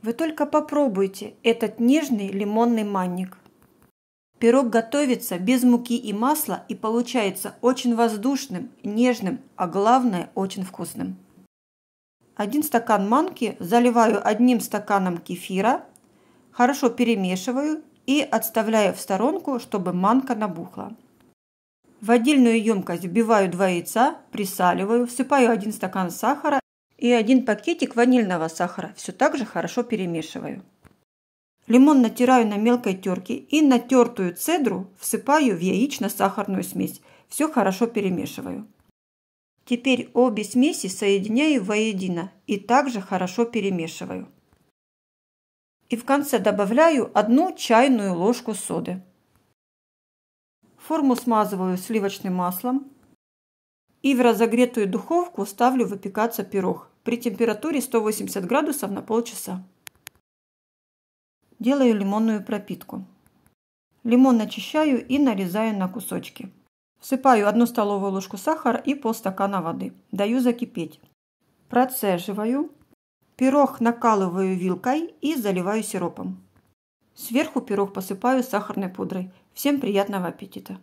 Вы только попробуйте этот нежный лимонный манник. Пирог готовится без муки и масла и получается очень воздушным, нежным, а главное очень вкусным. Один стакан манки заливаю одним стаканом кефира, хорошо перемешиваю и отставляю в сторонку, чтобы манка набухла. В отдельную емкость вбиваю два яйца, присаливаю, всыпаю один стакан сахара и один пакетик ванильного сахара все так же хорошо перемешиваю. Лимон натираю на мелкой терке и натертую цедру всыпаю в яично-сахарную смесь. Все хорошо перемешиваю. Теперь обе смеси соединяю воедино и также хорошо перемешиваю. И в конце добавляю одну чайную ложку соды. Форму смазываю сливочным маслом и в разогретую духовку ставлю выпекаться пирог при температуре 180 градусов на полчаса. Делаю лимонную пропитку. Лимон очищаю и нарезаю на кусочки. Всыпаю 1 столовую ложку сахара и полстакана воды. Даю закипеть. Процеживаю. Пирог накалываю вилкой и заливаю сиропом. Сверху пирог посыпаю сахарной пудрой. Всем приятного аппетита!